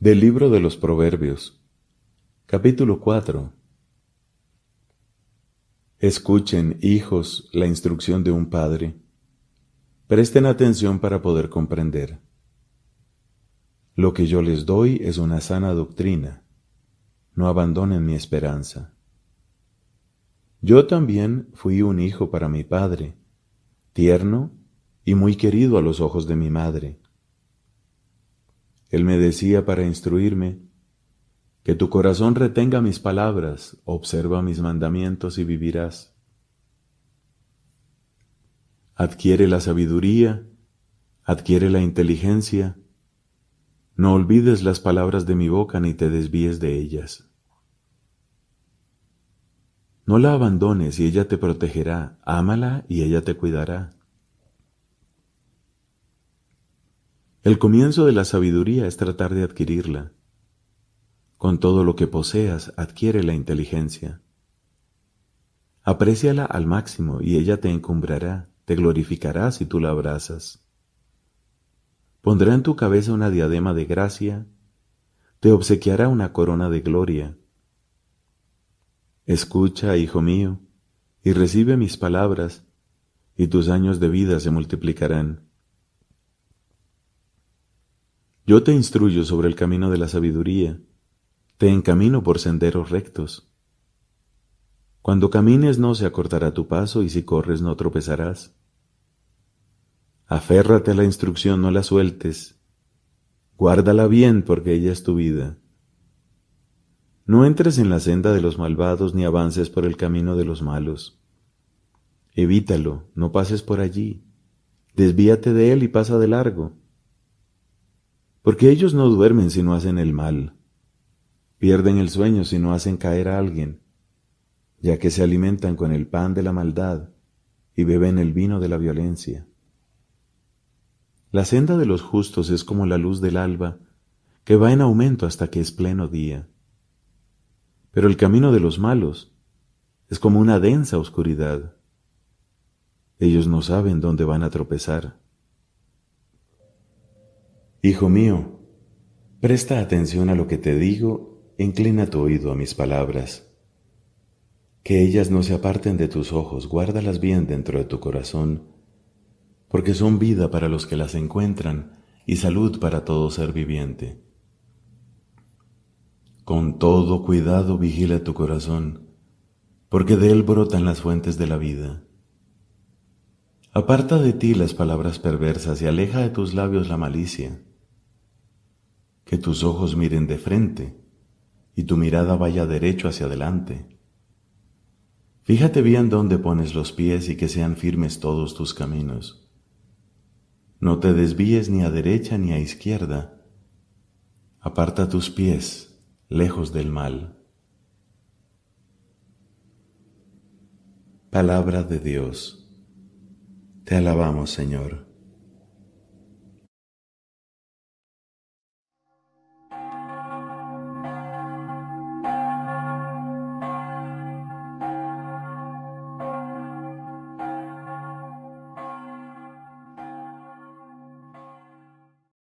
Del libro de los Proverbios, capítulo 4. Escuchen, hijos, la instrucción de un padre. Presten atención para poder comprender. Lo que yo les doy es una sana doctrina. No abandonen mi esperanza. Yo también fui un hijo para mi padre, tierno y muy querido a los ojos de mi madre. Él me decía para instruirme, que tu corazón retenga mis palabras, observa mis mandamientos y vivirás. Adquiere la sabiduría, adquiere la inteligencia, no olvides las palabras de mi boca ni te desvíes de ellas. No la abandones y ella te protegerá, ámala y ella te cuidará. El comienzo de la sabiduría es tratar de adquirirla. Con todo lo que poseas, adquiere la inteligencia. Apréciala al máximo y ella te encumbrará, te glorificará si tú la abrazas. Pondrá en tu cabeza una diadema de gracia, te obsequiará una corona de gloria. Escucha, hijo mío, y recibe mis palabras, y tus años de vida se multiplicarán. Yo te instruyo sobre el camino de la sabiduría, te encamino por senderos rectos. Cuando camines no se acortará tu paso y si corres no tropezarás. Aférrate a la instrucción, no la sueltes. Guárdala bien porque ella es tu vida. No entres en la senda de los malvados ni avances por el camino de los malos. Evítalo, no pases por allí. Desvíate de él y pasa de largo porque ellos no duermen si no hacen el mal, pierden el sueño si no hacen caer a alguien, ya que se alimentan con el pan de la maldad y beben el vino de la violencia. La senda de los justos es como la luz del alba, que va en aumento hasta que es pleno día. Pero el camino de los malos es como una densa oscuridad. Ellos no saben dónde van a tropezar. Hijo mío, presta atención a lo que te digo, inclina tu oído a mis palabras. Que ellas no se aparten de tus ojos, guárdalas bien dentro de tu corazón, porque son vida para los que las encuentran y salud para todo ser viviente. Con todo cuidado vigila tu corazón, porque de él brotan las fuentes de la vida. Aparta de ti las palabras perversas y aleja de tus labios la malicia que tus ojos miren de frente y tu mirada vaya derecho hacia adelante. Fíjate bien dónde pones los pies y que sean firmes todos tus caminos. No te desvíes ni a derecha ni a izquierda. Aparta tus pies lejos del mal. Palabra de Dios. Te alabamos, Señor.